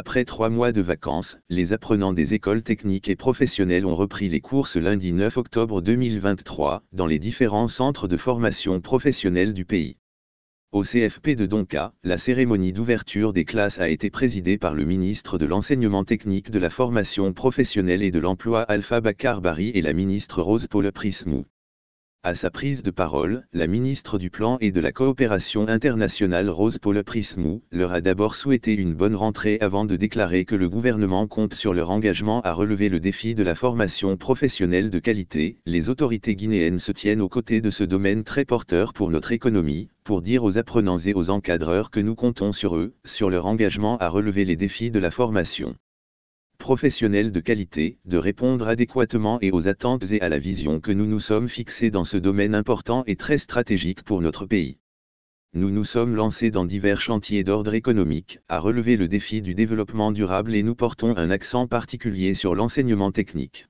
Après trois mois de vacances, les apprenants des écoles techniques et professionnelles ont repris les cours lundi 9 octobre 2023 dans les différents centres de formation professionnelle du pays. Au CFP de Donka, la cérémonie d'ouverture des classes a été présidée par le ministre de l'Enseignement technique de la formation professionnelle et de l'emploi Alpha Bakar Bari et la ministre Rose Paul Prismou. À sa prise de parole, la ministre du Plan et de la Coopération internationale Rose Paul Prismou leur a d'abord souhaité une bonne rentrée avant de déclarer que le gouvernement compte sur leur engagement à relever le défi de la formation professionnelle de qualité. Les autorités guinéennes se tiennent aux côtés de ce domaine très porteur pour notre économie, pour dire aux apprenants et aux encadreurs que nous comptons sur eux, sur leur engagement à relever les défis de la formation professionnels de qualité, de répondre adéquatement et aux attentes et à la vision que nous nous sommes fixés dans ce domaine important et très stratégique pour notre pays. Nous nous sommes lancés dans divers chantiers d'ordre économique, à relever le défi du développement durable et nous portons un accent particulier sur l'enseignement technique.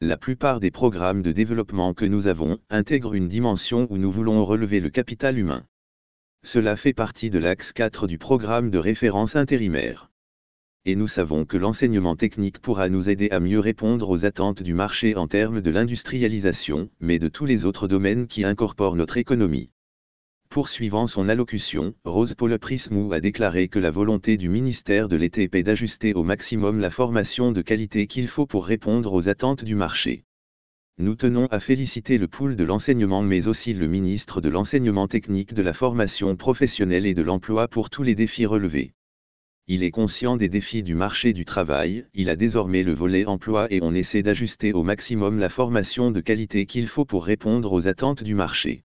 La plupart des programmes de développement que nous avons intègrent une dimension où nous voulons relever le capital humain. Cela fait partie de l'axe 4 du programme de référence intérimaire et nous savons que l'enseignement technique pourra nous aider à mieux répondre aux attentes du marché en termes de l'industrialisation, mais de tous les autres domaines qui incorporent notre économie. Poursuivant son allocution, Rose Paul Prismou a déclaré que la volonté du ministère de l'ETP est d'ajuster au maximum la formation de qualité qu'il faut pour répondre aux attentes du marché. Nous tenons à féliciter le pool de l'enseignement mais aussi le ministre de l'enseignement technique de la formation professionnelle et de l'emploi pour tous les défis relevés il est conscient des défis du marché du travail, il a désormais le volet emploi et on essaie d'ajuster au maximum la formation de qualité qu'il faut pour répondre aux attentes du marché.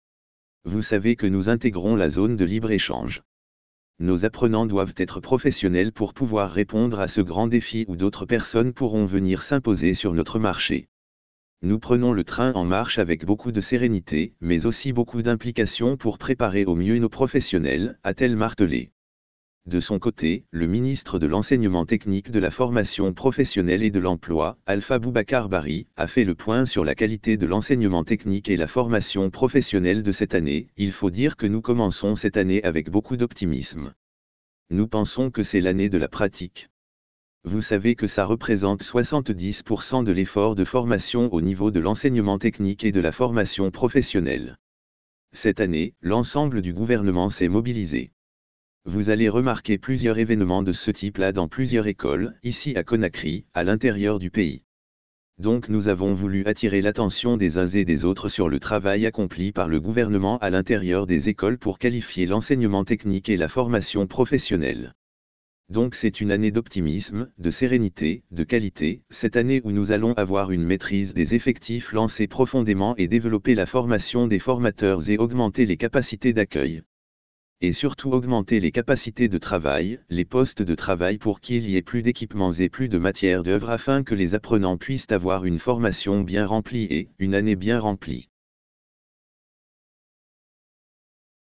Vous savez que nous intégrons la zone de libre-échange. Nos apprenants doivent être professionnels pour pouvoir répondre à ce grand défi où d'autres personnes pourront venir s'imposer sur notre marché. Nous prenons le train en marche avec beaucoup de sérénité, mais aussi beaucoup d'implication pour préparer au mieux nos professionnels, a-t-elle martelé. De son côté, le ministre de l'Enseignement technique de la formation professionnelle et de l'emploi, Alpha Boubacar Bari, a fait le point sur la qualité de l'enseignement technique et la formation professionnelle de cette année. Il faut dire que nous commençons cette année avec beaucoup d'optimisme. Nous pensons que c'est l'année de la pratique. Vous savez que ça représente 70% de l'effort de formation au niveau de l'enseignement technique et de la formation professionnelle. Cette année, l'ensemble du gouvernement s'est mobilisé vous allez remarquer plusieurs événements de ce type-là dans plusieurs écoles, ici à Conakry, à l'intérieur du pays. Donc nous avons voulu attirer l'attention des uns et des autres sur le travail accompli par le gouvernement à l'intérieur des écoles pour qualifier l'enseignement technique et la formation professionnelle. Donc c'est une année d'optimisme, de sérénité, de qualité, cette année où nous allons avoir une maîtrise des effectifs lancés profondément et développer la formation des formateurs et augmenter les capacités d'accueil et surtout augmenter les capacités de travail, les postes de travail pour qu'il y ait plus d'équipements et plus de matières d'œuvre afin que les apprenants puissent avoir une formation bien remplie et une année bien remplie.